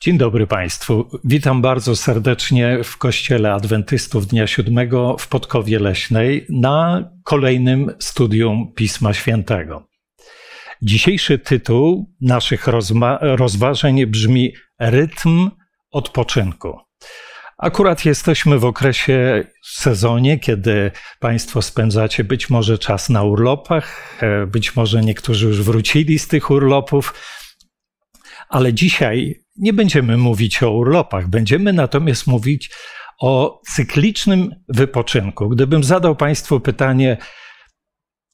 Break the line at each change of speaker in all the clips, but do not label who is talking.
Dzień dobry Państwu. Witam bardzo serdecznie w Kościele Adwentystów Dnia Siódmego w Podkowie Leśnej na kolejnym studium Pisma Świętego. Dzisiejszy tytuł naszych rozważań brzmi Rytm odpoczynku. Akurat jesteśmy w okresie, sezonie, kiedy Państwo spędzacie być może czas na urlopach, e, być może niektórzy już wrócili z tych urlopów, ale dzisiaj nie będziemy mówić o urlopach, będziemy natomiast mówić o cyklicznym wypoczynku. Gdybym zadał Państwu pytanie,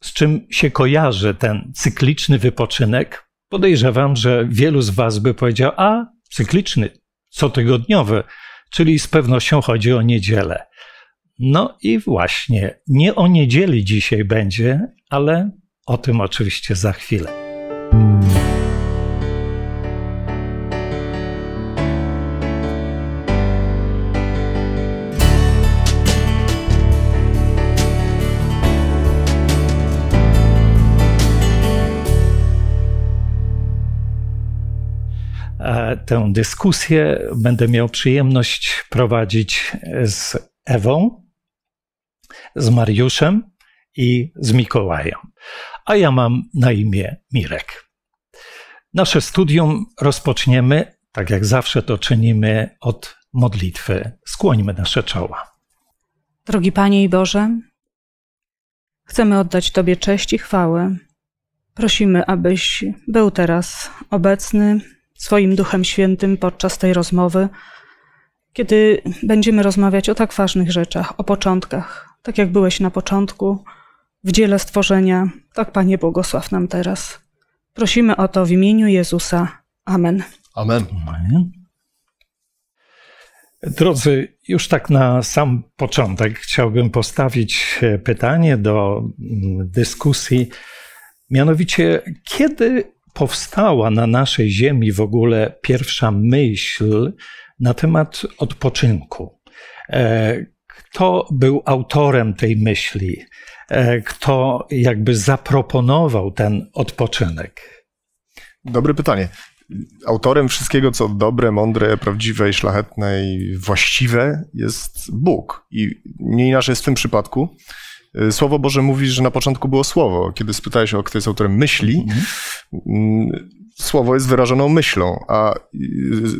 z czym się kojarzy ten cykliczny wypoczynek, podejrzewam, że wielu z Was by powiedział: A, cykliczny, cotygodniowy, czyli z pewnością chodzi o niedzielę. No i właśnie, nie o niedzieli dzisiaj będzie, ale o tym oczywiście za chwilę. E, tę dyskusję będę miał przyjemność prowadzić z Ewą, z Mariuszem i z Mikołajem. A ja mam na imię Mirek. Nasze studium rozpoczniemy, tak jak zawsze to czynimy, od modlitwy. Skłońmy nasze czoła.
Drogi Panie i Boże, chcemy oddać Tobie cześć i chwałę. Prosimy, abyś był teraz obecny swoim Duchem Świętym podczas tej rozmowy, kiedy będziemy rozmawiać o tak ważnych rzeczach, o początkach, tak jak byłeś na początku, w dziele stworzenia, tak Panie błogosław nam teraz. Prosimy o to w imieniu Jezusa. Amen.
Amen. Amen. Drodzy, już tak na sam początek chciałbym postawić pytanie do mm, dyskusji, mianowicie kiedy powstała na naszej ziemi w ogóle pierwsza myśl na temat odpoczynku. E, kto był autorem tej myśli? E, kto jakby zaproponował ten odpoczynek?
Dobre pytanie. Autorem wszystkiego, co dobre, mądre, prawdziwe i szlachetne i właściwe jest Bóg. I nie inaczej jest w tym przypadku. Y, słowo Boże mówi, że na początku było słowo. Kiedy spytałeś o kto jest autorem myśli, mhm. Mm, słowo jest wyrażoną myślą, a y,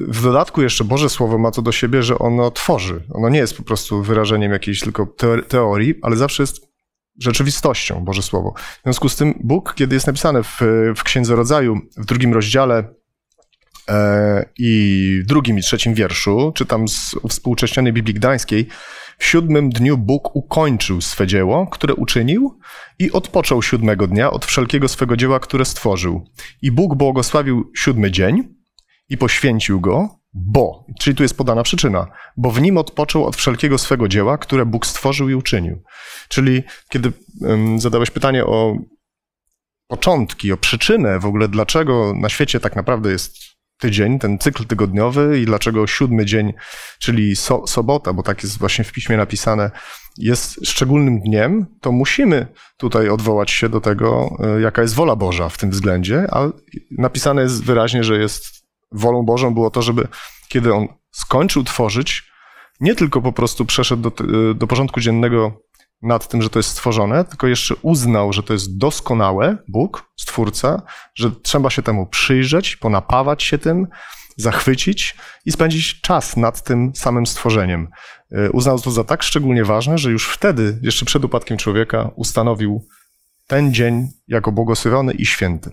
w dodatku jeszcze Boże Słowo ma to do siebie, że ono tworzy. Ono nie jest po prostu wyrażeniem jakiejś tylko teorii, ale zawsze jest rzeczywistością, Boże Słowo. W związku z tym Bóg, kiedy jest napisane w, w Księdze Rodzaju, w drugim rozdziale e, i drugim i trzecim wierszu, czytam z współcześnionej Biblii Gdańskiej, w siódmym dniu Bóg ukończył swe dzieło, które uczynił, i odpoczął siódmego dnia od wszelkiego swego dzieła, które stworzył. I Bóg błogosławił siódmy dzień i poświęcił go, bo, czyli tu jest podana przyczyna, bo w nim odpoczął od wszelkiego swego dzieła, które Bóg stworzył i uczynił. Czyli kiedy um, zadałeś pytanie o początki, o przyczynę w ogóle, dlaczego na świecie tak naprawdę jest tydzień, ten cykl tygodniowy i dlaczego siódmy dzień, czyli so, sobota, bo tak jest właśnie w piśmie napisane, jest szczególnym dniem, to musimy tutaj odwołać się do tego, e, jaka jest wola Boża w tym względzie, a napisane jest wyraźnie, że jest wolą Bożą było to, żeby kiedy on skończył tworzyć, nie tylko po prostu przeszedł do, e, do porządku dziennego nad tym, że to jest stworzone, tylko jeszcze uznał, że to jest doskonałe, Bóg, Stwórca, że trzeba się temu przyjrzeć, ponapawać się tym, zachwycić i spędzić czas nad tym samym stworzeniem. E, uznał to za tak szczególnie ważne, że już wtedy, jeszcze przed upadkiem człowieka, ustanowił ten dzień jako
błogosławiony i święty.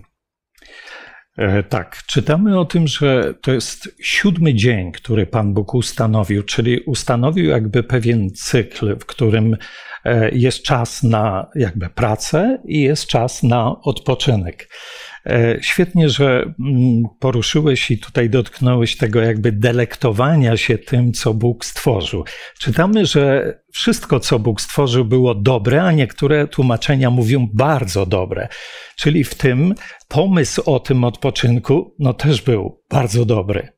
E, tak, czytamy o tym, że to jest siódmy dzień, który Pan Bóg ustanowił, czyli ustanowił jakby pewien cykl, w którym E, jest czas na jakby pracę i jest czas na odpoczynek. E, świetnie, że mm, poruszyłeś i tutaj dotknąłeś tego jakby delektowania się tym, co Bóg stworzył. Czytamy, że wszystko, co Bóg stworzył, było dobre, a niektóre tłumaczenia mówią bardzo dobre. Czyli w tym pomysł o tym odpoczynku no, też był bardzo dobry.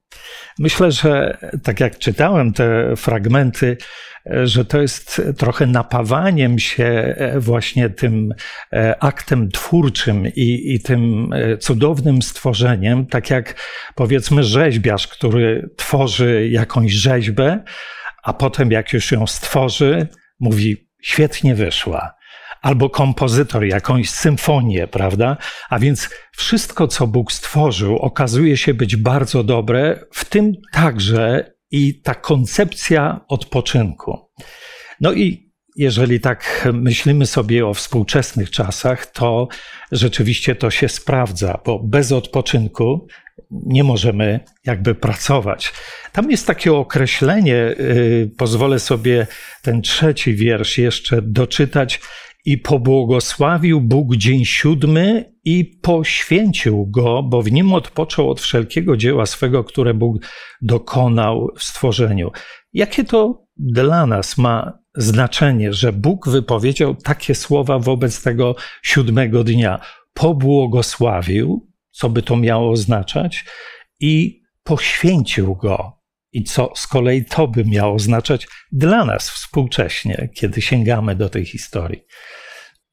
Myślę, że tak jak czytałem te fragmenty, że to jest trochę napawaniem się e, właśnie tym e, aktem twórczym i, i tym e, cudownym stworzeniem, tak jak powiedzmy rzeźbiarz, który tworzy jakąś rzeźbę, a potem jak już ją stworzy, mówi świetnie wyszła albo kompozytor, jakąś symfonię, prawda? A więc wszystko, co Bóg stworzył, okazuje się być bardzo dobre, w tym także i ta koncepcja odpoczynku. No i jeżeli tak myślimy sobie o współczesnych czasach, to rzeczywiście to się sprawdza, bo bez odpoczynku nie możemy jakby pracować. Tam jest takie określenie, yy, pozwolę sobie ten trzeci wiersz jeszcze doczytać. I pobłogosławił Bóg dzień siódmy i poświęcił go, bo w nim odpoczął od wszelkiego dzieła swego, które Bóg dokonał w stworzeniu. Jakie to dla nas ma znaczenie, że Bóg wypowiedział takie słowa wobec tego siódmego dnia? Pobłogosławił, co by to miało oznaczać, i poświęcił go i co z kolei to by miało oznaczać dla nas współcześnie, kiedy sięgamy do tej historii.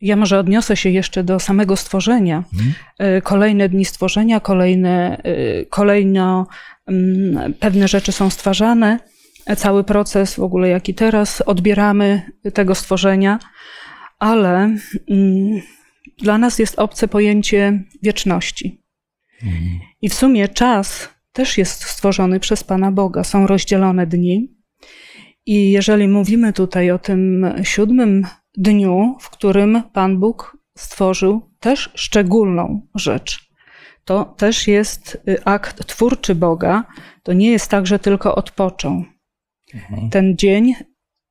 Ja może odniosę się jeszcze do samego stworzenia. Mhm. E, kolejne dni stworzenia, kolejne, e, kolejno mm, pewne rzeczy są stwarzane. E, cały proces w ogóle, jaki teraz odbieramy tego stworzenia, ale mm, dla nas jest obce pojęcie wieczności. Mhm. I w sumie czas też jest stworzony przez Pana Boga. Są rozdzielone dni. I jeżeli mówimy tutaj o tym siódmym dniu, w którym Pan Bóg stworzył też szczególną rzecz, to też jest y, akt twórczy Boga. To nie jest tak, że tylko odpoczął. Mhm. Ten dzień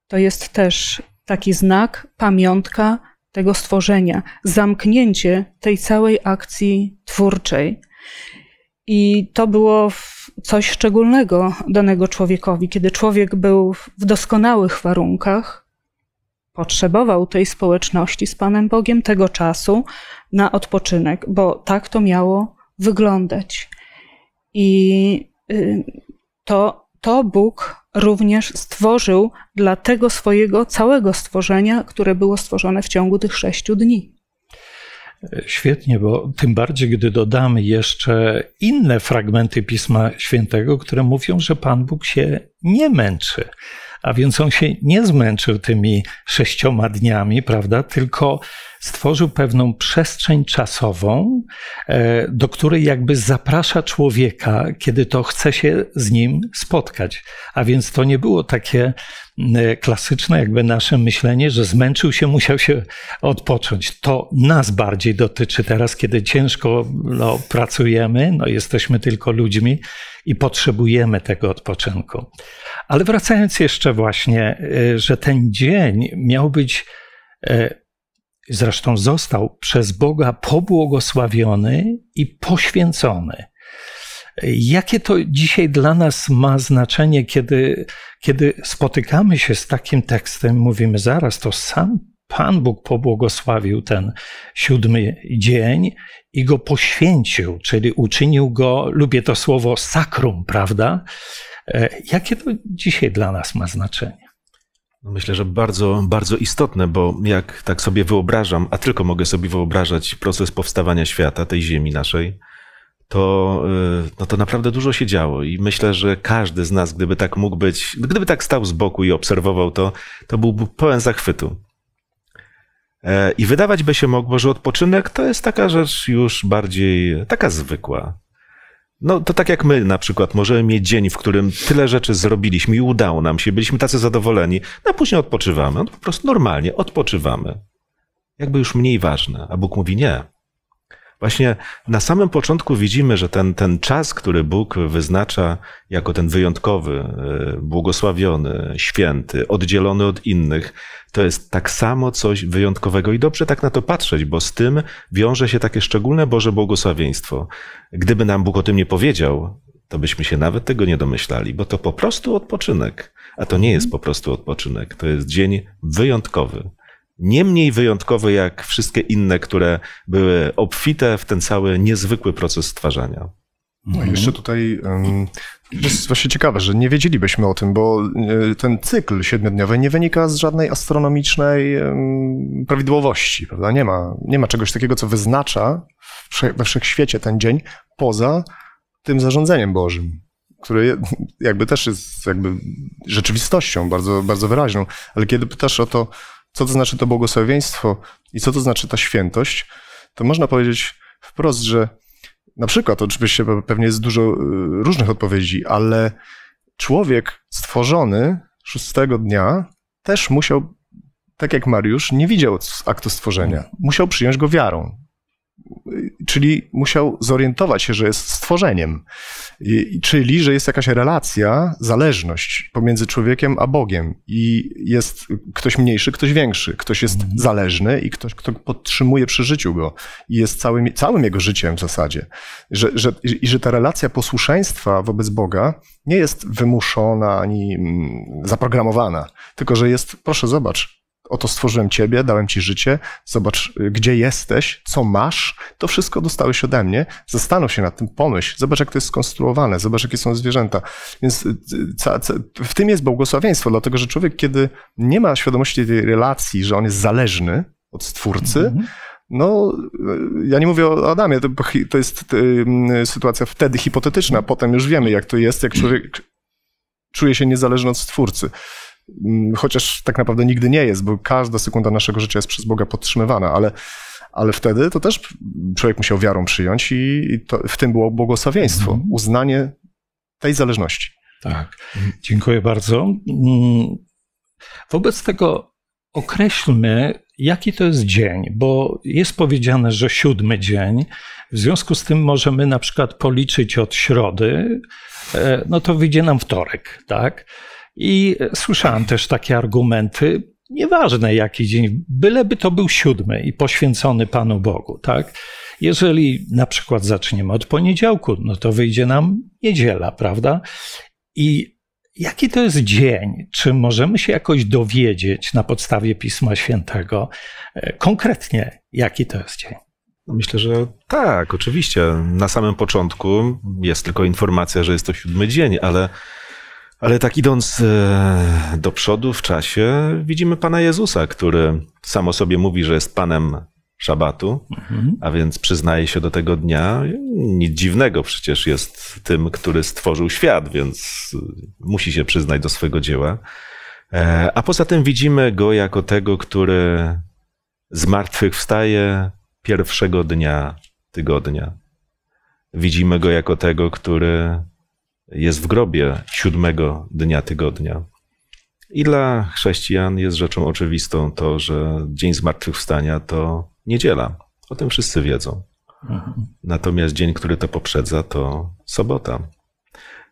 to jest też taki znak, pamiątka tego stworzenia, zamknięcie tej całej akcji twórczej, i to było coś szczególnego danego człowiekowi, kiedy człowiek był w doskonałych warunkach, potrzebował tej społeczności z Panem Bogiem tego czasu na odpoczynek, bo tak to miało wyglądać. I y, to, to Bóg również stworzył dla tego swojego całego stworzenia, które było stworzone w ciągu tych sześciu dni.
Świetnie, bo tym bardziej, gdy dodamy jeszcze inne fragmenty Pisma Świętego, które mówią, że Pan Bóg się nie męczy. A więc on się nie zmęczył tymi sześcioma dniami, prawda? Tylko stworzył pewną przestrzeń czasową, e, do której jakby zaprasza człowieka, kiedy to chce się z nim spotkać. A więc to nie było takie klasyczne, jakby nasze myślenie, że zmęczył się, musiał się odpocząć. To nas bardziej dotyczy teraz, kiedy ciężko no, pracujemy, no, jesteśmy tylko ludźmi i potrzebujemy tego odpoczynku. Ale wracając jeszcze właśnie, e, że ten dzień miał być e, Zresztą został przez Boga pobłogosławiony i poświęcony. Jakie to dzisiaj dla nas ma znaczenie, kiedy, kiedy spotykamy się z takim tekstem, mówimy zaraz, to sam Pan Bóg pobłogosławił ten siódmy dzień i go poświęcił, czyli uczynił go, lubię to słowo, sakrum, prawda? E, jakie to dzisiaj dla nas ma znaczenie?
Myślę, że bardzo, bardzo istotne, bo jak tak sobie wyobrażam, a tylko mogę sobie wyobrażać proces powstawania świata, tej ziemi naszej, to, y, no to naprawdę dużo się działo i myślę, że każdy z nas, gdyby tak mógł być, gdyby tak stał z boku i obserwował to, to byłby pełen zachwytu. E, I wydawać by się mogło, że odpoczynek to jest taka rzecz już bardziej taka zwykła. No to tak jak my na przykład możemy mieć dzień, w którym tyle rzeczy zrobiliśmy i udało nam się, byliśmy tacy zadowoleni, no a później odpoczywamy. No, po prostu normalnie odpoczywamy. Jakby już mniej ważne. A Bóg mówi nie właśnie na samym początku widzimy, że ten, ten czas, który Bóg wyznacza jako ten wyjątkowy, e, błogosławiony, święty, oddzielony od innych, to jest tak samo coś wyjątkowego i dobrze tak na to patrzeć, bo z tym wiąże się takie szczególne Boże błogosławieństwo. Gdyby nam Bóg o tym nie powiedział, to byśmy się nawet tego nie domyślali, bo to po prostu odpoczynek. A to nie jest po prostu odpoczynek, to jest dzień wyjątkowy nie mniej wyjątkowy jak wszystkie inne, które były obfite w ten cały niezwykły proces stwarzania. No i
mhm. jeszcze tutaj um, jest właśnie ciekawe, że nie wiedzielibyśmy o tym, bo e, ten cykl siedmiodniowy nie wynika z żadnej astronomicznej um, prawidłowości, prawda? Nie ma, nie ma czegoś takiego, co wyznacza we wszechświecie ten dzień poza tym zarządzeniem Bożym który jakby też jest jakby rzeczywistością bardzo, bardzo wyraźną, ale kiedy pytasz o to, co to znaczy to błogosławieństwo i co to znaczy ta świętość, to można powiedzieć wprost, że na przykład, oczywiście pewnie jest dużo y, różnych odpowiedzi, ale człowiek stworzony szóstego dnia też musiał, tak jak Mariusz, nie widział aktu stworzenia. Musiał przyjąć go wiarą czyli musiał zorientować się, że jest stworzeniem, czyli że jest jakaś relacja, zależność pomiędzy człowiekiem a Bogiem i jest ktoś mniejszy, ktoś większy, ktoś jest mhm. zależny i ktoś, kto podtrzymuje przy życiu go i jest całym, całym jego życiem w zasadzie. Że, że, I że ta relacja posłuszeństwa wobec Boga nie jest wymuszona ani mm, zaprogramowana, tylko że jest, proszę zobacz, oto stworzyłem ciebie, dałem ci życie, zobacz, y, gdzie jesteś, co masz, to wszystko dostałeś ode mnie. Zastanów się nad tym, pomyśl, zobacz, jak to jest skonstruowane, zobacz, jakie są zwierzęta. Więc y, ca, ca, w tym jest błogosławieństwo, dlatego że człowiek, kiedy nie ma świadomości tej relacji, że on jest zależny od stwórcy, mhm. No, y, ja nie mówię o Adamie, to, to jest y, sytuacja wtedy hipotetyczna, potem już wiemy, jak to jest, jak człowiek czuje się niezależny od stwórcy. Mm, chociaż tak naprawdę nigdy nie jest, bo każda sekunda naszego życia jest przez Boga podtrzymywana, ale, ale wtedy to też człowiek musiał wiarą przyjąć i, i to, w tym było błogosławieństwo, mhm. uznanie tej
zależności. Tak, dziękuję bardzo. Mm, wobec tego określmy, jaki to jest dzień, bo jest powiedziane, że siódmy dzień. W związku z tym możemy na przykład policzyć od środy, e, no to wyjdzie nam wtorek, tak? I e, słyszałem też takie argumenty, nieważne jaki dzień, byleby to był siódmy i poświęcony Panu Bogu, tak? Jeżeli na przykład zaczniemy od poniedziałku, no to wyjdzie nam niedziela, prawda? I jaki to jest dzień? Czy możemy się jakoś dowiedzieć na podstawie Pisma Świętego e, konkretnie, jaki to jest dzień?
No myślę, że tak, oczywiście. Na samym początku jest tylko informacja, że jest to siódmy dzień, ale ale tak idąc e, do przodu w czasie, widzimy Pana Jezusa, który sam o sobie mówi, że jest Panem szabatu, mhm. a więc przyznaje się do tego dnia. Nic dziwnego, przecież jest tym, który stworzył świat, więc musi się przyznać do swojego dzieła. E, a poza tym widzimy go jako tego, który z martwych wstaje pierwszego dnia tygodnia. Widzimy go jako tego, który jest w grobie siódmego dnia tygodnia. I dla chrześcijan jest rzeczą oczywistą to, że Dzień Zmartwychwstania to niedziela. O tym wszyscy wiedzą. Natomiast dzień, który to poprzedza, to sobota.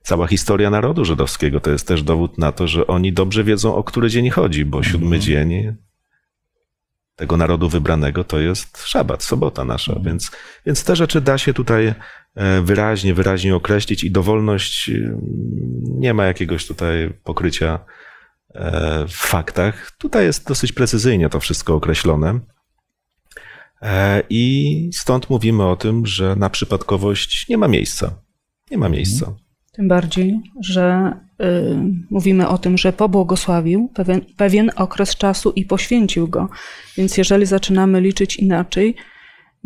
Cała historia narodu żydowskiego to jest też dowód na to, że oni dobrze wiedzą, o który dzień chodzi, bo siódmy mhm. dzień tego narodu wybranego to jest szabat, sobota nasza. Mhm. Więc, więc te rzeczy da się tutaj E, wyraźnie, wyraźnie określić i dowolność e, nie ma jakiegoś tutaj pokrycia e, w faktach. Tutaj jest dosyć precyzyjnie to wszystko określone. I stąd mówimy o tym, że na przypadkowość nie ma miejsca. Nie ma miejsca. Mhm.
Tym bardziej, że y, mówimy o tym, że pobłogosławił pewien, pewien okres czasu i poświęcił go. Więc jeżeli zaczynamy liczyć inaczej,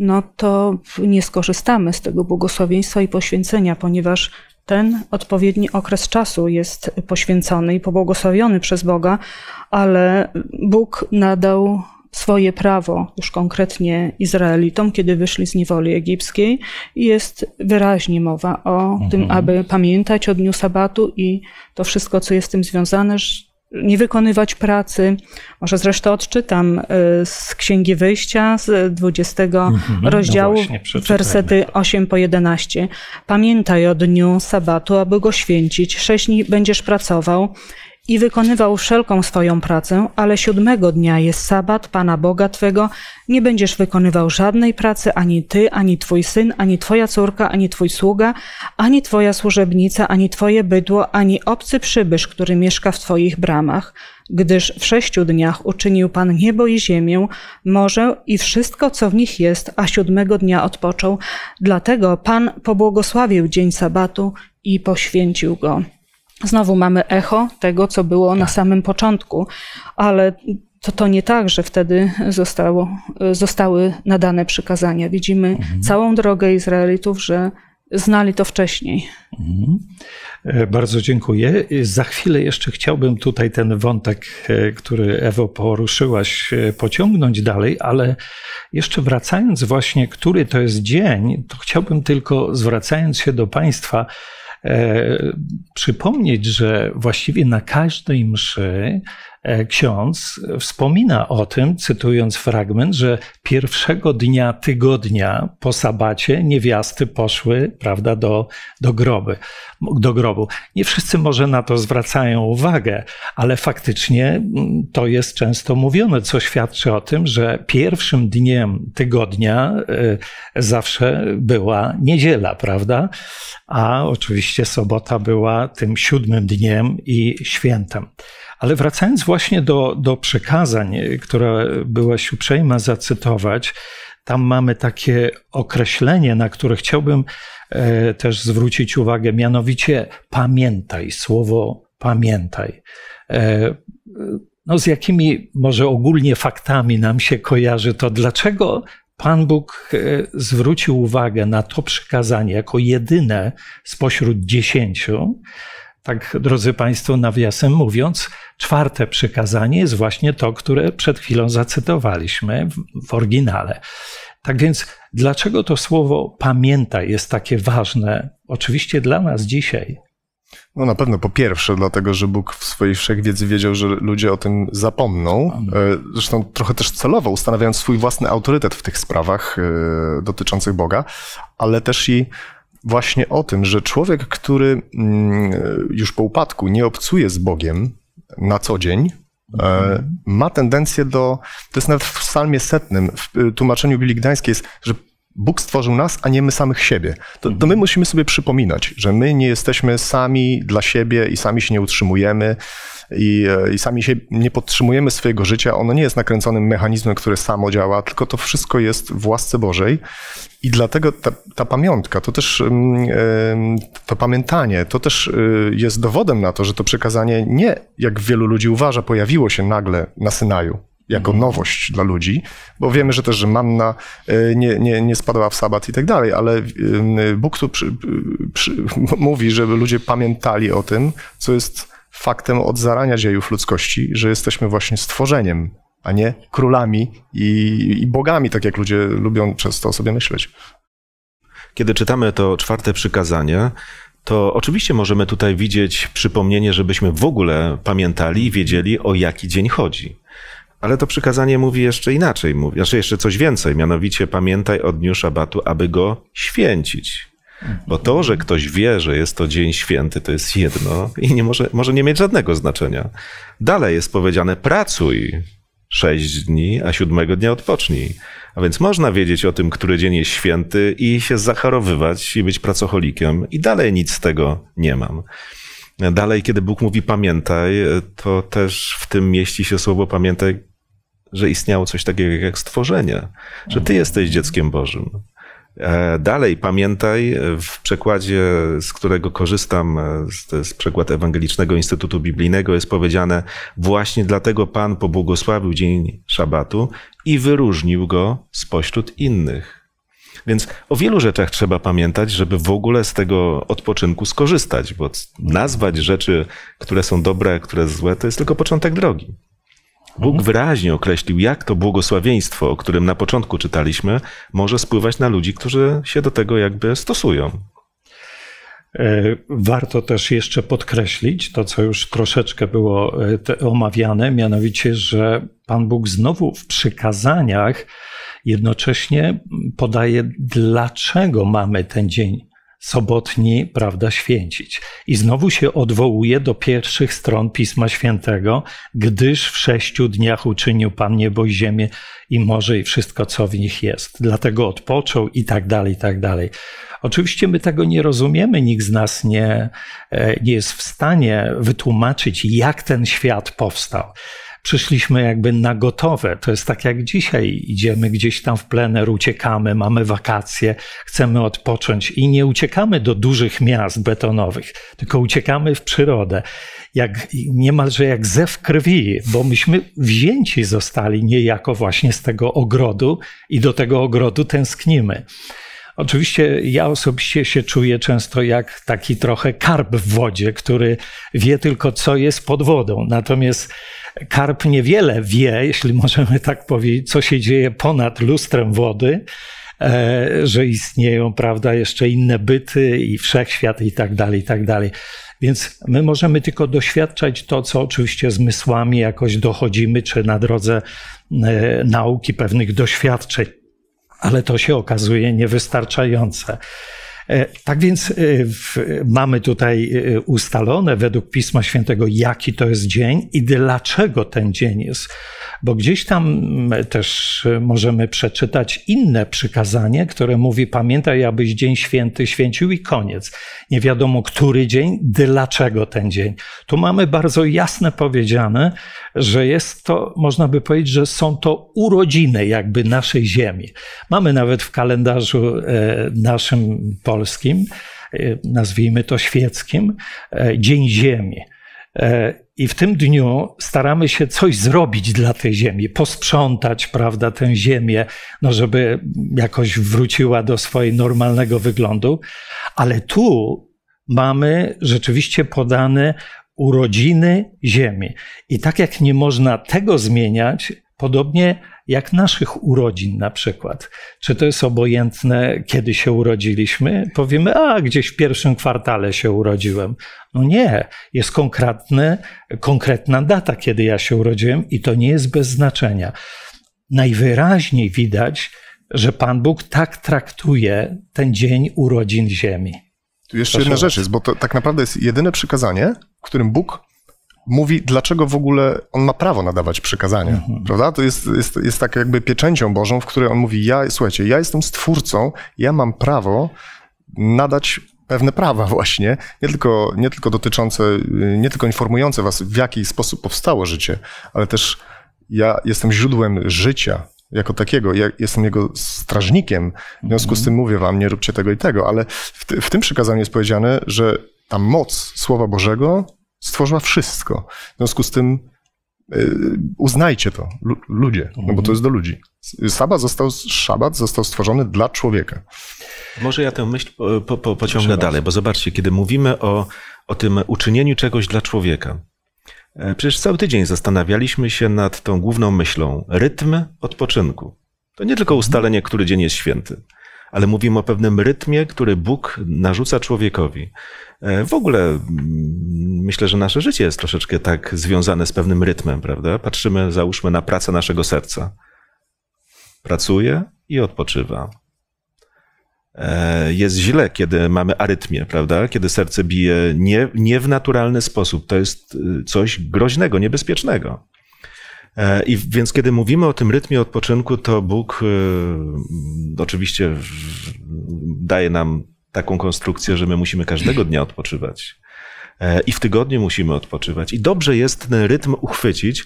no to nie skorzystamy z tego błogosławieństwa i poświęcenia, ponieważ ten odpowiedni okres czasu jest poświęcony i pobłogosławiony przez Boga, ale Bóg nadał swoje prawo, już konkretnie Izraelitom, kiedy wyszli z niewoli egipskiej, jest wyraźnie mowa o mhm. tym, aby pamiętać o dniu sabatu i to wszystko, co jest z tym związane, nie wykonywać pracy. Może zresztą odczytam e, z Księgi Wyjścia z 20 mhm, no rozdziału, no osiem wersety 8 po 11. Pamiętaj o dniu sabatu, aby go święcić. Sześć dni będziesz pracował i wykonywał wszelką swoją pracę, ale siódmego dnia jest sabat Pana Boga Twego, nie będziesz wykonywał żadnej pracy ani ty, ani twój syn, ani twoja córka, ani twój sługa, ani twoja służebnica, ani twoje bydło, ani obcy przybysz, który mieszka w twoich bramach, gdyż w sześciu dniach uczynił Pan niebo i ziemię, morze i wszystko, co w nich jest, a siódmego dnia odpoczął. Dlatego Pan pobłogosławił dzień sabatu i poświęcił go. Znowu mamy echo tego, co było na tak. samym początku, ale to, to nie tak, że wtedy zostało, zostały nadane przykazania. Widzimy mhm. całą drogę Izraelitów, że znali to wcześniej.
Mhm. E, bardzo dziękuję. E, za chwilę jeszcze chciałbym tutaj ten wątek, e, który Ewo poruszyłaś, pociągnąć dalej, ale jeszcze wracając właśnie, który to jest dzień, to chciałbym tylko zwracając się do Państwa, E, przypomnieć, że właściwie na każdej mszy E, ksiądz wspomina o tym, cytując fragment, że pierwszego dnia tygodnia po sabacie niewiasty poszły, prawda, do, do, groby, do grobu. Nie wszyscy może na to zwracają uwagę, ale faktycznie mm, to jest często mówione, co świadczy o tym, że pierwszym dniem tygodnia e, zawsze była niedziela, prawda? A oczywiście sobota była tym siódmym dniem i świętem. Ale wracając właśnie do, do przekazań, które byłaś uprzejma zacytować, tam mamy takie określenie, na które chciałbym e, też zwrócić uwagę, mianowicie pamiętaj, słowo pamiętaj. E, no z jakimi może ogólnie faktami nam się kojarzy to, dlaczego Pan Bóg e, zwrócił uwagę na to przykazanie jako jedyne spośród dziesięciu, tak, drodzy Państwo, nawiasem mówiąc, czwarte przykazanie jest właśnie to, które przed chwilą zacytowaliśmy w, w oryginale. Tak więc, dlaczego to słowo pamiętaj jest takie ważne, oczywiście dla nas dzisiaj,
no na pewno po pierwsze, dlatego że Bóg w swojej wszechwiedzy wiedział, że ludzie o tym zapomną. E, zresztą trochę też celowo, ustanawiając swój własny autorytet w tych sprawach e, dotyczących Boga, ale też i właśnie o tym, że człowiek, który mm, już po upadku nie obcuje z Bogiem na co dzień, e, ma tendencję do. To jest nawet w psalmie setnym, w y, tłumaczeniu Biblii Gdańskiej jest, że Bóg stworzył nas, a nie my samych siebie. To, to, my mhm. musimy sobie przypominać, że my nie jesteśmy sami dla siebie i sami się nie utrzymujemy, i, e, i sami się nie podtrzymujemy swojego życia. Ono nie jest nakręconym mechanizmem, który samo działa, tylko to wszystko jest w łasce Bożej. I dlatego ta, ta pamiątka, to też mm, to pamiętanie, to też y, jest dowodem na to, że to przekazanie nie, jak wielu ludzi uważa, pojawiło się nagle na Synaju, jako mhm. nowość dla ludzi, bo wiemy, że też, że manna e, nie, nie, nie spadała w sabat i tak dalej, ale Bóg tu przy, przy, mówi, żeby ludzie pamiętali o tym, co jest faktem od zarania dziejów ludzkości, że jesteśmy właśnie stworzeniem,
a nie królami i, i bogami, tak jak ludzie lubią to o sobie myśleć. Kiedy czytamy to czwarte przykazanie, to oczywiście możemy tutaj widzieć przypomnienie, żebyśmy w ogóle pamiętali i wiedzieli, o jaki dzień chodzi. Ale to przykazanie mówi jeszcze inaczej, mówi, znaczy jeszcze coś więcej, mianowicie pamiętaj o dniu szabatu, aby go święcić. Bo to, że ktoś wie, że jest to dzień święty, to jest jedno i nie może, może nie mieć żadnego znaczenia. Dalej jest powiedziane: pracuj sześć dni, a siódmego dnia odpocznij. A więc można wiedzieć o tym, który dzień jest święty i się zacharowywać i być pracocholikiem, i dalej nic z tego nie mam. Dalej, kiedy Bóg mówi pamiętaj, to też w tym mieści się słowo pamiętaj, że istniało coś takiego jak stworzenie, że ty jesteś dzieckiem Bożym. E, dalej pamiętaj, e, w przekładzie, z którego korzystam, e, to jest przekład Ewangelicznego Instytutu Biblijnego, jest powiedziane: Właśnie dlatego Pan pobłogosławił dzień Szabatu i wyróżnił go spośród innych. Więc o wielu rzeczach trzeba pamiętać, żeby w ogóle z tego odpoczynku skorzystać, bo nazwać rzeczy, które są dobre, które złe, to jest tylko początek drogi. Bóg wyraźnie określił, jak to błogosławieństwo, o którym na początku czytaliśmy, może spływać na ludzi, którzy się do tego jakby stosują. E, warto też jeszcze
podkreślić to, co już troszeczkę było e, omawiane, mianowicie, że Pan Bóg znowu w przykazaniach jednocześnie podaje, dlaczego mamy ten dzień sobotni, prawda, święcić. I znowu się odwołuje do pierwszych stron Pisma Świętego, gdyż w sześciu dniach uczynił Pan niebo i ziemię i morze i wszystko, co w nich jest. Dlatego odpoczął i tak dalej, i tak dalej. Oczywiście my tego nie rozumiemy, nikt z nas nie, e, nie jest w stanie wytłumaczyć, jak ten świat powstał przyszliśmy jakby na gotowe. To jest tak jak dzisiaj. Idziemy gdzieś tam w plener, uciekamy, mamy wakacje, chcemy odpocząć i nie uciekamy do dużych miast betonowych, tylko uciekamy w przyrodę. Jak, niemalże jak zew krwi, bo myśmy wzięci zostali niejako właśnie z tego ogrodu i do tego ogrodu tęsknimy. Oczywiście ja osobiście się czuję często jak taki trochę karb w wodzie, który wie tylko, co jest pod wodą. Natomiast Karp niewiele wie, jeśli możemy tak powiedzieć, co się dzieje ponad lustrem wody, e, że istnieją, prawda, jeszcze inne byty i wszechświat i tak dalej, i tak dalej. Więc my możemy tylko doświadczać to, co oczywiście zmysłami jakoś dochodzimy, czy na drodze e, nauki pewnych doświadczeń ale to się okazuje niewystarczające. E, tak więc e, mamy tutaj e, ustalone według Pisma Świętego, jaki to jest dzień i dlaczego ten dzień jest. Bo gdzieś tam mm, też możemy przeczytać inne przykazanie, które mówi: Pamiętaj, abyś dzień święty święcił i koniec. Nie wiadomo, który dzień, dlaczego ten dzień. Tu mamy bardzo jasne powiedziane, że jest to, można by powiedzieć, że są to urodziny jakby naszej ziemi. Mamy nawet w kalendarzu naszym polskim, polskim, e, nazwijmy to świeckim, e, Dzień Ziemi. E, I w tym dniu staramy się coś zrobić dla tej ziemi, posprzątać, prawda, tę ziemię, no żeby jakoś wróciła do swojego normalnego wyglądu. Ale tu mamy rzeczywiście podane urodziny ziemi. I tak jak nie można tego zmieniać, podobnie jak naszych urodzin na przykład. Czy to jest obojętne, kiedy się urodziliśmy? Powiemy, a gdzieś w pierwszym kwartale się urodziłem. No nie, jest konkretny, konkretna data, kiedy ja się urodziłem i to nie jest bez znaczenia. Najwyraźniej widać, że Pan Bóg tak traktuje ten dzień urodzin Ziemi.
Tu jeszcze Proszę jedna rzecz jest, bo to tak naprawdę jest jedyne przykazanie, w którym Bóg mówi, dlaczego w ogóle on ma prawo nadawać przykazania, mhm. prawda? To jest, jest, jest tak jakby pieczęcią Bożą, w której on mówi, ja, słuchajcie, ja jestem stwórcą, ja mam prawo nadać pewne prawa właśnie, nie tylko, nie tylko dotyczące, nie tylko informujące was, w jaki sposób powstało życie, ale też ja jestem źródłem życia jako takiego, ja jestem jego strażnikiem, w związku z mhm. tym mówię wam, nie róbcie tego i tego, ale w, w tym przykazaniu jest powiedziane, że ta moc Słowa Bożego stworzyła wszystko. W związku z tym e, uznajcie to, ludzie, no bo to mhm. jest do ludzi. Saba został, szabat został stworzony dla człowieka.
Może ja tę myśl po, po, pociągnę Proszę dalej, bardzo. bo zobaczcie, kiedy mówimy o, o tym uczynieniu czegoś dla człowieka, e, przecież cały tydzień zastanawialiśmy się nad tą główną myślą rytm odpoczynku. To nie tylko mhm. ustalenie, który dzień jest święty ale mówimy o pewnym rytmie, który Bóg narzuca człowiekowi. E, w ogóle mm, myślę, że nasze życie jest troszeczkę tak związane z pewnym rytmem, prawda? Patrzymy, załóżmy na pracę naszego serca. Pracuje i odpoczywa. E, jest źle, kiedy mamy arytmię, prawda? Kiedy serce bije nie, nie w naturalny sposób. To jest y, coś groźnego, niebezpiecznego. E, I więc kiedy mówimy o tym rytmie odpoczynku, to Bóg e, oczywiście daje nam taką konstrukcję, że my musimy każdego dnia odpoczywać. E, I w tygodniu musimy odpoczywać. I dobrze jest ten rytm uchwycić,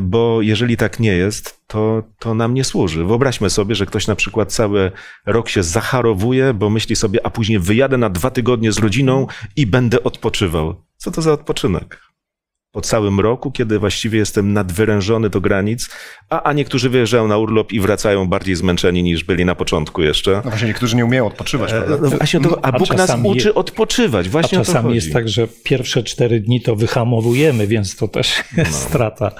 bo jeżeli tak nie jest, to, to nam nie służy. Wyobraźmy sobie, że ktoś na przykład cały rok się zacharowuje, bo myśli sobie, a później wyjadę na dwa tygodnie z rodziną i będę odpoczywał. Co to za odpoczynek? po całym roku, kiedy właściwie jestem nadwyrężony do granic, a, a niektórzy wyjeżdżają na urlop i wracają bardziej zmęczeni niż byli na początku jeszcze. No właśnie, niektórzy
nie umieją odpoczywać, e, prawda? No
właśnie to, a, a Bóg nas uczy
odpoczywać, właśnie a czasami jest tak,
że pierwsze
cztery dni to wyhamowujemy, więc to też no. strata.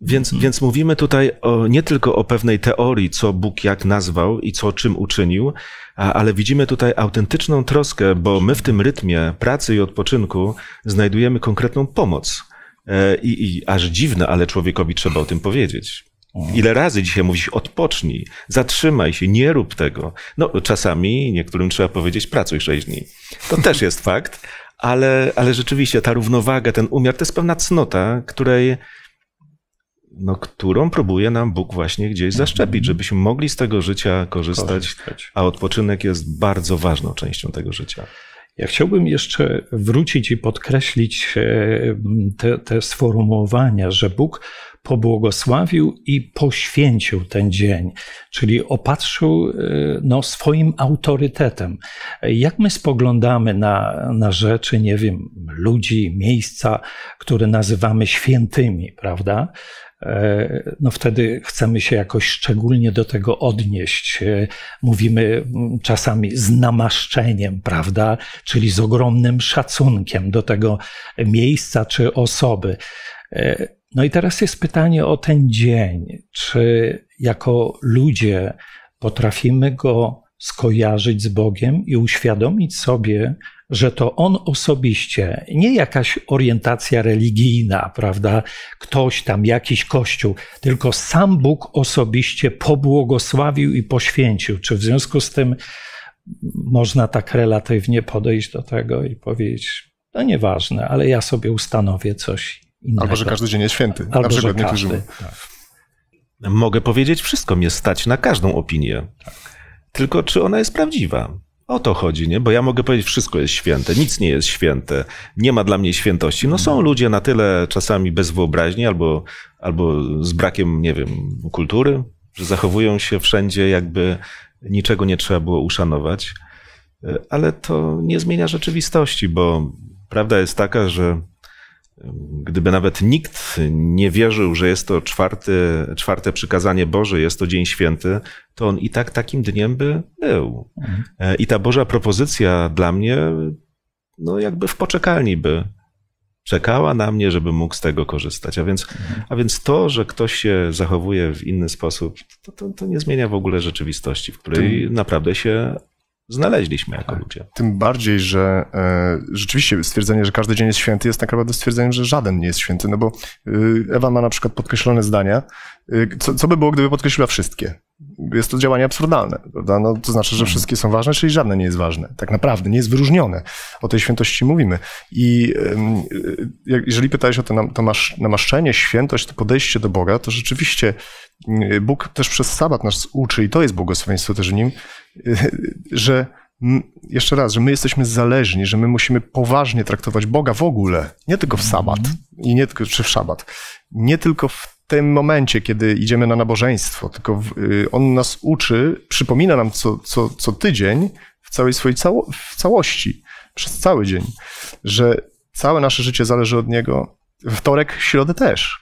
Więc, mhm. więc mówimy tutaj o, nie tylko o pewnej teorii, co Bóg jak nazwał i co czym uczynił, a, ale widzimy tutaj autentyczną troskę, bo my w tym rytmie pracy i odpoczynku znajdujemy konkretną pomoc. E, i, I aż dziwne, ale człowiekowi trzeba o tym powiedzieć. Mhm. Ile razy dzisiaj mówisz, odpocznij, zatrzymaj się, nie rób tego. No, czasami niektórym trzeba powiedzieć, pracuj 6 dni. To też jest fakt, ale, ale rzeczywiście ta równowaga, ten umiar, to jest pewna cnota, której no, którą próbuje nam Bóg właśnie gdzieś zaszczepić, mhm. żebyśmy mogli z tego życia korzystać, korzystać, a odpoczynek jest bardzo ważną częścią tego życia. Ja chciałbym jeszcze wrócić i
podkreślić e, te, te sformułowania, że Bóg pobłogosławił i poświęcił ten dzień, czyli opatrzył e, no, swoim autorytetem. Jak my spoglądamy na, na rzeczy, nie wiem, ludzi, miejsca, które nazywamy świętymi, prawda? E, no wtedy chcemy się jakoś szczególnie do tego odnieść. E, mówimy mm, czasami z namaszczeniem, prawda? Czyli z ogromnym szacunkiem do tego miejsca czy osoby. E, no i teraz jest pytanie o ten dzień. Czy jako ludzie potrafimy go skojarzyć z Bogiem i uświadomić sobie, że to on osobiście, nie jakaś orientacja religijna, prawda, ktoś tam, jakiś kościół, tylko sam Bóg osobiście pobłogosławił i poświęcił. Czy w związku z tym można tak relatywnie podejść do tego i powiedzieć, no nieważne, ale ja sobie ustanowię coś innego. Albo, że każdy dzień jest święty, Albo, na przykład że każdy, tak.
Mogę powiedzieć, wszystko mnie stać na każdą opinię. Tak. Tylko czy ona jest prawdziwa? O to chodzi, nie? Bo ja mogę powiedzieć, wszystko jest święte, nic nie jest święte, nie ma dla mnie świętości. No są ludzie na tyle czasami bez wyobraźni albo, albo z brakiem, nie wiem, kultury, że zachowują się wszędzie jakby niczego nie trzeba było uszanować. E, ale to nie zmienia rzeczywistości, bo prawda jest taka, że Gdyby nawet nikt nie wierzył, że jest to czwarty, czwarte przykazanie Boże, jest to Dzień Święty, to on i tak takim dniem by był. E, I ta Boża propozycja dla mnie, no jakby w poczekalni by czekała na mnie, żeby mógł z tego korzystać. A więc, a więc to, że ktoś się zachowuje w inny sposób, to, to, to nie zmienia w ogóle rzeczywistości, w której naprawdę się znaleźliśmy jako tak. ludzie. Tym bardziej, że e, rzeczywiście stwierdzenie, że każdy dzień jest
święty, jest tak naprawdę stwierdzeniem, że żaden nie jest święty, no bo y, Ewa ma na przykład podkreślone zdania. Y, e, co, co by było, gdyby podkreśliła wszystkie? Jest to działanie absurdalne, prawda? No, to znaczy, że mhm. wszystkie są ważne, czyli żadne nie jest ważne. Tak naprawdę, nie jest wyróżnione. O tej świętości mówimy. I y, jeżeli pytałeś o to, to masz, namaszczenie, świętość, to podejście do Boga, to rzeczywiście Bóg też przez sabat nas uczy i to jest błogosławieństwo też w nim, że jeszcze raz, że my jesteśmy zależni, że my musimy poważnie traktować Boga w ogóle, nie tylko w sabat mhm. i nie tylko czy w szabat, nie tylko w tym momencie, kiedy idziemy na nabożeństwo, tylko w, y, On nas uczy, przypomina nam co, co, co tydzień w całej swojej cało, w całości, przez cały dzień, że całe nasze życie zależy od Niego, wtorek, środę też,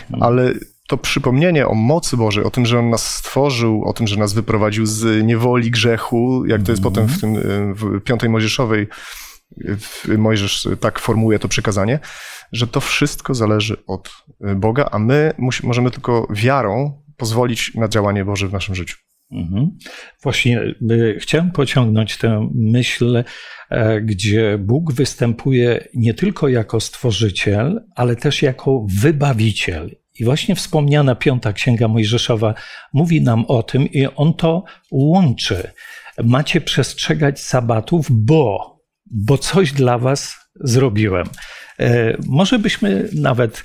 mhm. ale to przypomnienie o mocy Bożej, o tym, że On nas stworzył, o tym, że nas wyprowadził z niewoli grzechu, jak to jest mm. potem w mhm. tym w piątej Mojżeszowej, Mojżesz tak formułuje to przekazanie, że to wszystko zależy od Boga, a my musi, możemy tylko wiarą pozwolić na działanie Boże w naszym życiu.
Mhm. Właśnie e, chciałem pociągnąć tę myśl, e, gdzie Bóg występuje nie tylko jako stworzyciel, ale też jako wybawiciel i właśnie wspomniana piąta księga Mojżeszowa mówi nam o tym i on to łączy. Macie przestrzegać sabatów, bo, bo coś dla was zrobiłem. E, może byśmy nawet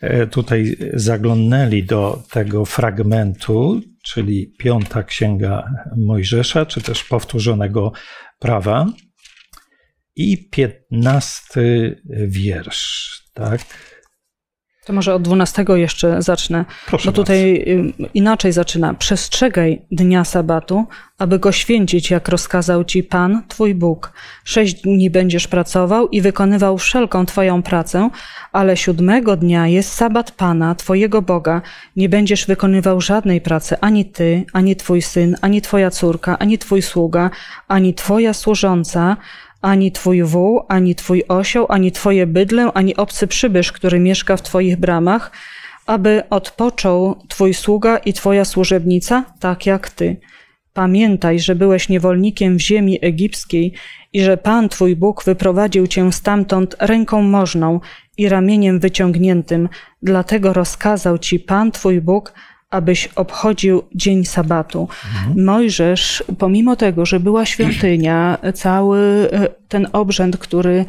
e, tutaj zaglądnęli do tego fragmentu, czyli piąta księga Mojżesza, czy też powtórzonego prawa i piętnasty wiersz, tak?
To może od 12 jeszcze zacznę. Proszę bo tutaj bardzo. Y, inaczej zaczyna. Przestrzegaj dnia sabatu, aby go święcić, jak rozkazał ci Pan, Twój Bóg. Sześć dni będziesz pracował i wykonywał wszelką Twoją pracę, ale siódmego dnia jest sabat Pana, Twojego Boga. Nie będziesz wykonywał żadnej pracy, ani Ty, ani Twój syn, ani Twoja córka, ani Twój sługa, ani Twoja służąca, ani twój wół, ani twój osioł, ani twoje bydlę, ani obcy przybysz, który mieszka w twoich bramach, aby odpoczął twój sługa i twoja służebnica, tak jak ty. Pamiętaj, że byłeś niewolnikiem w ziemi egipskiej i że Pan Twój Bóg wyprowadził cię stamtąd ręką możną i ramieniem wyciągniętym, dlatego rozkazał ci Pan Twój Bóg, abyś obchodził dzień sabatu. Mhm. Mojżesz, pomimo tego, że była świątynia, cały e, ten obrzęd, który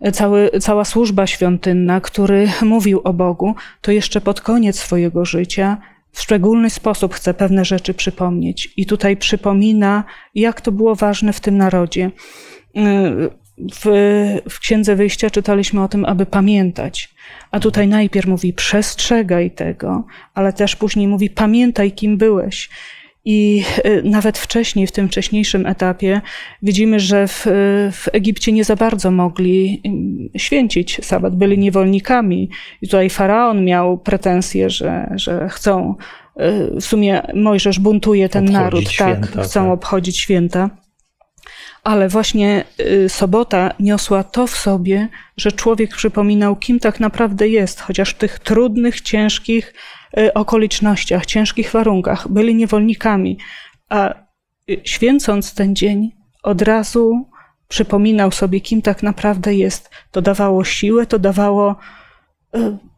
e, cały, cała służba świątynna, który mówił o Bogu, to jeszcze pod koniec swojego życia w szczególny sposób chce pewne rzeczy przypomnieć. I tutaj przypomina, jak to było ważne w tym narodzie. E, w, w Księdze Wyjścia czytaliśmy o tym, aby pamiętać. A tutaj najpierw mówi przestrzegaj tego, ale też później mówi pamiętaj, kim byłeś. I y, nawet wcześniej, w tym wcześniejszym etapie, widzimy, że w, w, Egipcie nie za bardzo mogli mm, święcić sabat, byli niewolnikami. I tutaj faraon miał pretensje, że, że chcą, y, w sumie Mojżesz buntuje ten obchodzić naród, tak? święta, tak, chcą tak. obchodzić święta ale właśnie y, sobota niosła to w sobie, że człowiek przypominał, kim tak naprawdę jest, chociaż w tych trudnych, ciężkich y, okolicznościach, ciężkich warunkach. Byli niewolnikami, a y, święcąc ten dzień, od razu przypominał sobie, kim tak naprawdę jest. To dawało siłę, to dawało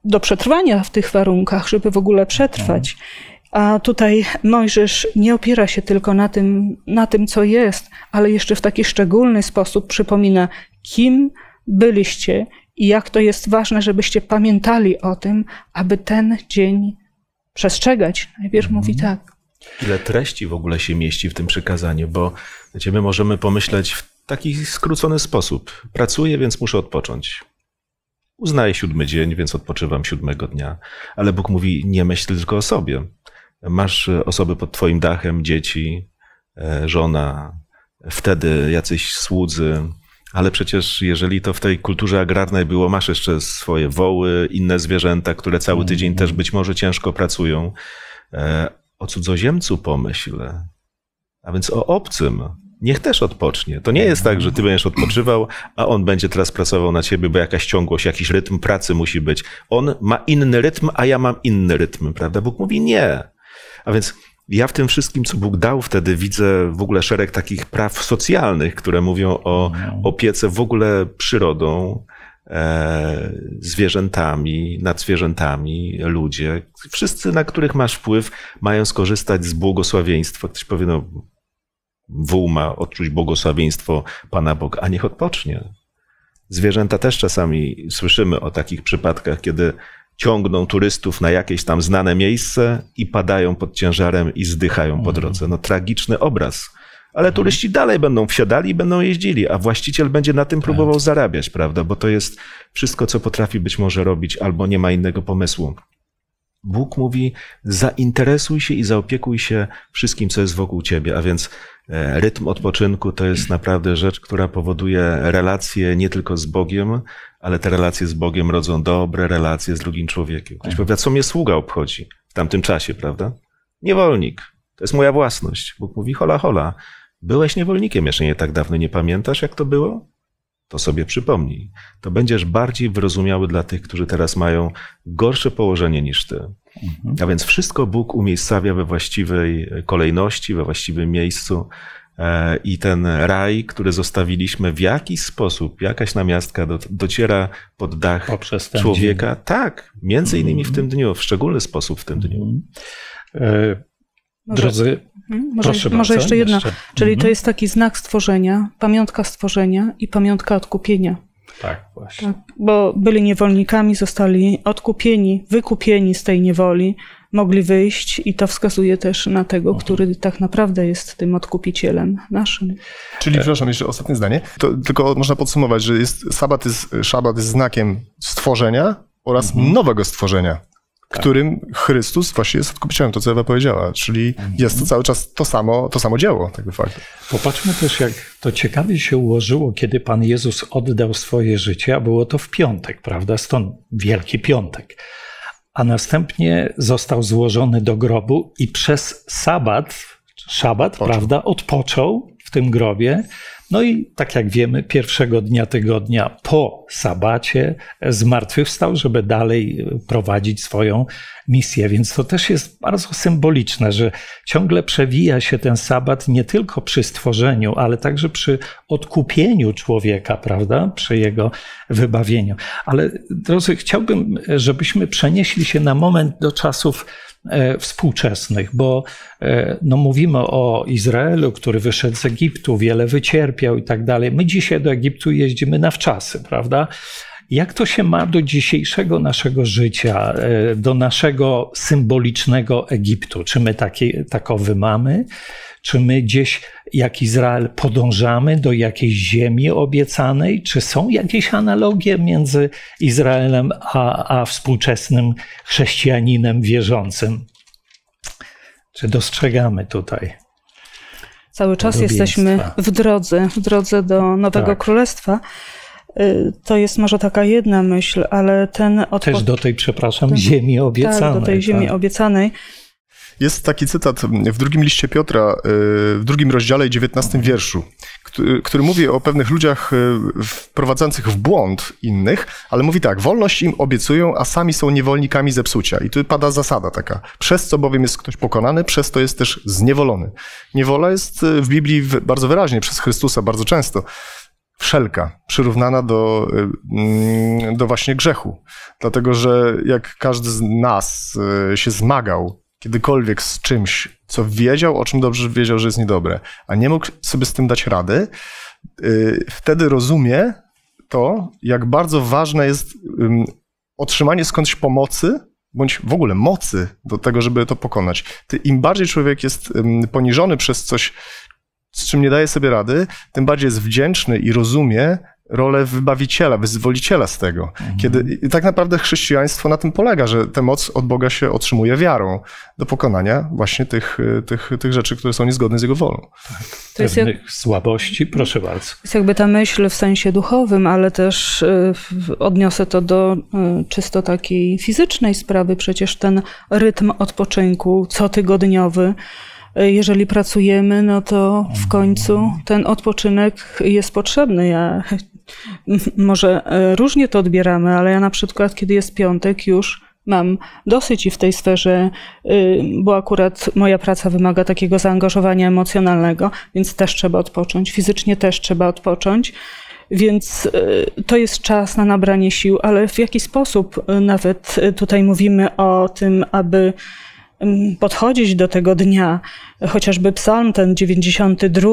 do przetrwania w tych warunkach, żeby w ogóle przetrwać. Mhm. A tutaj Mojżesz nie opiera się tylko na tym, na tym, co jest, ale jeszcze w taki szczególny sposób przypomina, kim byliście i jak to jest ważne, żebyście pamiętali o tym, aby ten dzień przestrzegać. Najpierw mhm. mówi tak.
Ile treści w ogóle się mieści w tym przykazaniu, bo wiecie, my możemy pomyśleć w taki skrócony sposób. Pracuję, więc muszę odpocząć. Uznaję siódmy dzień, więc odpoczywam siódmego dnia. Ale Bóg mówi, nie myśl tylko o sobie masz e, osoby pod twoim dachem, dzieci, e, żona, wtedy jacyś słudzy, ale przecież jeżeli to w tej kulturze agrarnej było, masz jeszcze swoje woły, inne zwierzęta, które cały tydzień też być może ciężko pracują. E, o cudzoziemcu pomyśl, a więc o obcym. Niech też odpocznie. To nie jest tak, że ty będziesz odpoczywał, a on będzie teraz pracował na ciebie, bo jakaś ciągłość, jakiś rytm pracy musi być. On ma inny rytm, a ja mam inny rytm, prawda? Bóg mówi nie. A więc ja w tym wszystkim, co Bóg dał wtedy, widzę w ogóle szereg takich praw socjalnych, które mówią o mhm. opiece w ogóle przyrodą, e, zwierzętami, nad zwierzętami, ludzie. Wszyscy, na których masz wpływ, mają skorzystać z błogosławieństwa. Ktoś powie, no, wół ma odczuć błogosławieństwo Pana Boga, a niech odpocznie. Zwierzęta też czasami słyszymy o takich przypadkach, kiedy ciągną turystów na jakieś tam znane miejsce i padają pod ciężarem i zdychają po mhm. drodze. No tragiczny obraz. Ale mhm. turyści dalej będą wsiadali i będą jeździli, a właściciel będzie na tym tak. próbował zarabiać, prawda? Bo to jest wszystko, co potrafi być może robić, albo nie ma innego pomysłu. Bóg mówi: zainteresuj się i zaopiekuj się wszystkim, co jest wokół ciebie, a więc E, rytm odpoczynku to jest naprawdę rzecz, która powoduje relacje nie tylko z Bogiem, ale te relacje z Bogiem rodzą dobre relacje z drugim człowiekiem. Ktoś tak. powie, co mnie sługa obchodzi w tamtym czasie, prawda? Niewolnik. To jest moja własność. Bóg mówi, hola, hola. Byłeś niewolnikiem jeszcze nie tak dawno, nie pamiętasz jak to było? to sobie przypomnij. To będziesz bardziej wyrozumiały dla tych, którzy teraz mają gorsze położenie niż ty. Mhm. A więc wszystko Bóg umiejscawia we właściwej kolejności, we właściwym miejscu. E, I ten raj, który zostawiliśmy, w jakiś sposób, jakaś namiastka do, dociera pod dach człowieka. Dzień. Tak, między innymi w mhm. tym dniu, w szczególny sposób w tym dniu. Mhm. E, może, Drodzy, mhm, może, proszę może bardzo, jeszcze jedna, jeszcze.
czyli mhm. to jest taki znak stworzenia, pamiątka stworzenia i pamiątka odkupienia. Tak, właśnie. Tak, bo byli niewolnikami, zostali odkupieni, wykupieni z tej niewoli, mogli wyjść i to wskazuje też na tego, mhm. który tak naprawdę jest tym odkupicielem naszym.
Czyli, tak. przepraszam, jeszcze ostatnie zdanie. To tylko można podsumować, że jest, sabat jest, szabat jest znakiem stworzenia oraz mhm. nowego stworzenia. Tak. którym Chrystus właśnie jest odkupicielem, to co Ewa powiedziała, czyli jest to mhm. cały czas to samo, to samo dzieło, tak de Popatrzmy też,
jak to ciekawie się ułożyło, kiedy Pan Jezus oddał swoje życie, a było to w piątek, prawda? Stąd Wielki Piątek. A następnie został złożony do grobu i przez sabat, szabat, Odpoczął. prawda, odpoczął w tym grobie, no i tak jak wiemy, pierwszego dnia tygodnia po sabacie zmartwychwstał, żeby dalej e, prowadzić swoją misję. Więc to też jest bardzo symboliczne, że ciągle przewija się ten sabat nie tylko przy stworzeniu, ale także przy odkupieniu człowieka, prawda? Przy jego wybawieniu. Ale drodzy, chciałbym, e, żebyśmy przenieśli się na moment do czasów E, współczesnych, bo e, no, mówimy o Izraelu, który wyszedł z Egiptu, wiele wycierpiał i tak dalej. My dzisiaj do Egiptu jeździmy na wczasy, prawda? Jak to się ma do dzisiejszego naszego życia, e, do naszego symbolicznego Egiptu? Czy my taki, takowy mamy? Czy my gdzieś, jak Izrael, podążamy do jakiejś ziemi obiecanej? Czy są jakieś analogie między Izraelem a, a współczesnym chrześcijaninem wierzącym? Czy dostrzegamy tutaj?
Cały czas jesteśmy w drodze, w drodze do Nowego tak. Królestwa. Y, to jest może taka jedna myśl, ale ten odpo... Też
do tej, przepraszam, ten... ziemi
obiecanej. Tak, do tej tak. ziemi obiecanej.
Jest taki cytat w drugim liście Piotra, y, w drugim rozdziale i dziewiętnastym wierszu, który mówi o pewnych ludziach y, wprowadzających w błąd innych, ale mówi tak, wolność im obiecują, a sami są niewolnikami zepsucia. I tu pada zasada taka, przez co bowiem jest ktoś pokonany, przez to jest też zniewolony. Niewola jest w Biblii bardzo wyraźnie, przez Chrystusa bardzo często wszelka, przyrównana do, mm, do właśnie grzechu. Dlatego, że jak każdy z nas y, się zmagał kiedykolwiek z czymś, co wiedział, o czym dobrze wiedział, że jest niedobre, a nie mógł sobie z tym dać rady, y, wtedy rozumie to, jak bardzo ważne jest otrzymanie skądś pomocy, bądź w ogóle mocy do tego, żeby to pokonać. Im bardziej człowiek jest poniżony przez coś, z czym nie daje sobie rady, tym bardziej jest wdzięczny i rozumie rolę wybawiciela, wyzwoliciela z tego. Mhm. Kiedy tak naprawdę chrześcijaństwo na tym polega, że tę moc od Boga się otrzymuje wiarą do pokonania właśnie tych, y, tych, tych rzeczy, które są niezgodne z Jego wolą. Tak. To jest Pewnych jak... słabości,
proszę bardzo.
Jest jakby ta myśl w sensie duchowym, ale też y, odniosę to do y, czysto takiej fizycznej sprawy. Przecież ten rytm odpoczynku cotygodniowy, jeżeli pracujemy, no to w końcu ten odpoczynek jest potrzebny. Ja może e, różnie to odbieramy, ale ja na przykład, kiedy jest piątek, już mam dosyć i w tej sferze, y, bo akurat moja praca wymaga takiego zaangażowania emocjonalnego, więc też trzeba odpocząć, fizycznie też trzeba odpocząć. Więc y, to jest czas na nabranie sił, ale w jaki sposób y, nawet tutaj mówimy o tym, aby podchodzić do tego dnia. Chociażby psalm ten 92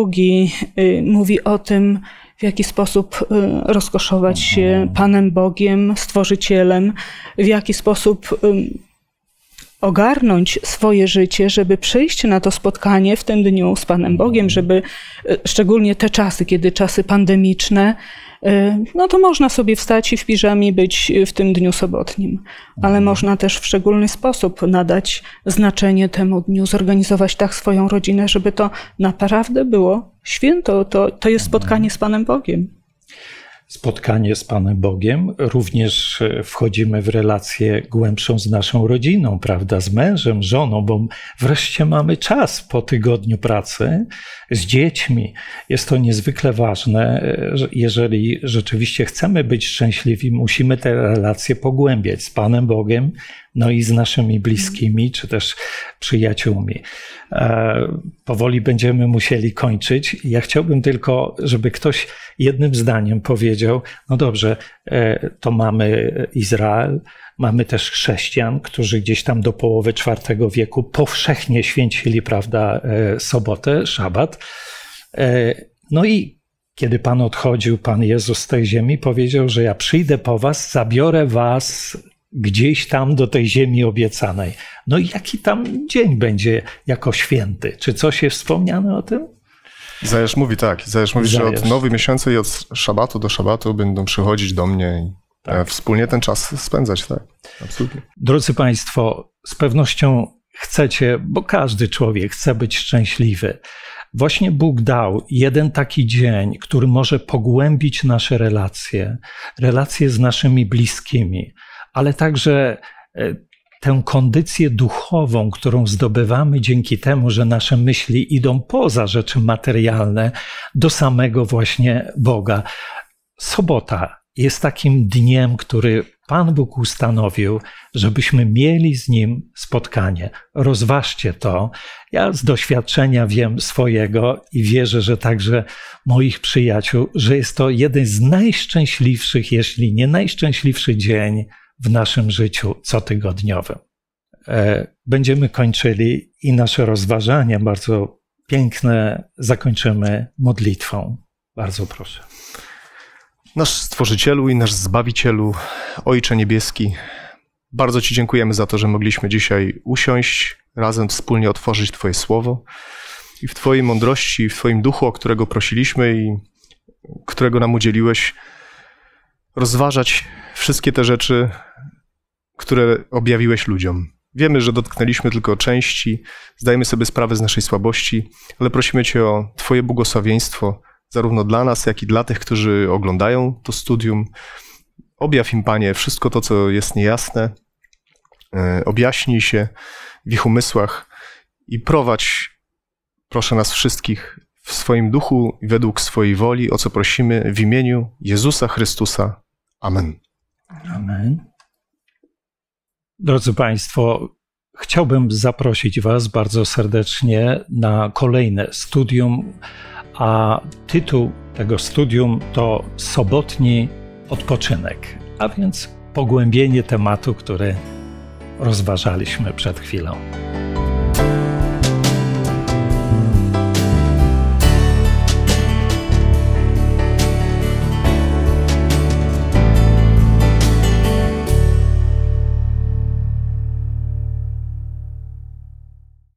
y, mówi o tym, w jaki sposób y, rozkoszować się mhm. Panem Bogiem, Stworzycielem, w jaki sposób ogarnąć swoje życie, żeby przyjść na to spotkanie w tym dniu z Panem Bogiem, żeby y, szczególnie te czasy, kiedy czasy pandemiczne, Y, no to można sobie wstać i w piżamie być y, w tym dniu sobotnim. Ale można też w szczególny sposób nadać znaczenie temu dniu, zorganizować tak swoją rodzinę, żeby to naprawdę było święto. To, to jest spotkanie z Panem Bogiem
spotkanie z Panem Bogiem, również e, wchodzimy w relację głębszą z naszą rodziną, prawda, z mężem, żoną, bo wreszcie mamy czas po tygodniu pracy z dziećmi. Jest to niezwykle ważne. E, jeżeli rzeczywiście chcemy być szczęśliwi, musimy te relacje pogłębiać z Panem Bogiem, no i z naszymi bliskimi, czy też przyjaciółmi. E, powoli będziemy musieli kończyć. Ja chciałbym tylko, żeby ktoś jednym zdaniem powiedział: No dobrze, e, to mamy Izrael, mamy też chrześcijan, którzy gdzieś tam do połowy IV wieku powszechnie święcili, prawda, e, sobotę, szabat. No i kiedy Pan odchodził, Pan Jezus z tej ziemi powiedział, że ja przyjdę po was, zabiorę was gdzieś tam do tej ziemi obiecanej. No i jaki tam dzień będzie jako święty? Czy coś jest wspomniane o tym?
Izajasz mówi tak. Izajasz mówi, Izajasz. że od nowy miesiące i od szabatu do szabatu będą przychodzić do mnie i e, tak. wspólnie
ten czas spędzać. Tak, absolutnie. Drodzy Państwo, z pewnością chcecie, bo każdy człowiek chce być szczęśliwy. Właśnie Bóg dał jeden taki dzień, który może pogłębić nasze relacje, relacje z naszymi bliskimi, ale także e, tę kondycję duchową, którą zdobywamy dzięki temu, że nasze myśli idą poza rzeczy materialne do samego właśnie Boga. Sobota jest takim dniem, który Pan Bóg ustanowił, żebyśmy mieli z Nim spotkanie. Rozważcie to. Ja z doświadczenia wiem swojego i wierzę, że także moich przyjaciół, że jest to jeden z najszczęśliwszych, jeśli nie najszczęśliwszy dzień w naszym życiu cotygodniowym. E, będziemy kończyli i nasze rozważania bardzo piękne zakończymy modlitwą. Bardzo proszę.
Nasz Stworzycielu i nasz Zbawicielu, Ojcze Niebieski, bardzo Ci dziękujemy za to, że mogliśmy dzisiaj usiąść, razem wspólnie otworzyć Twoje słowo i w Twojej mądrości, w Twoim duchu, o którego prosiliśmy i którego nam udzieliłeś, rozważać wszystkie te rzeczy, które objawiłeś ludziom. Wiemy, że dotknęliśmy tylko części, zdajemy sobie sprawę z naszej słabości, ale prosimy Cię o Twoje błogosławieństwo, zarówno dla nas, jak i dla tych, którzy oglądają to studium. Objaw im, Panie, wszystko to, co jest niejasne, e, objaśnij się w ich umysłach i prowadź, proszę nas wszystkich, w swoim duchu i według swojej woli, o co prosimy w imieniu Jezusa Chrystusa. Amen.
Amen. Drodzy Państwo, chciałbym zaprosić Was bardzo serdecznie na kolejne studium, a tytuł tego studium to Sobotni Odpoczynek, a więc pogłębienie tematu, który rozważaliśmy przed chwilą.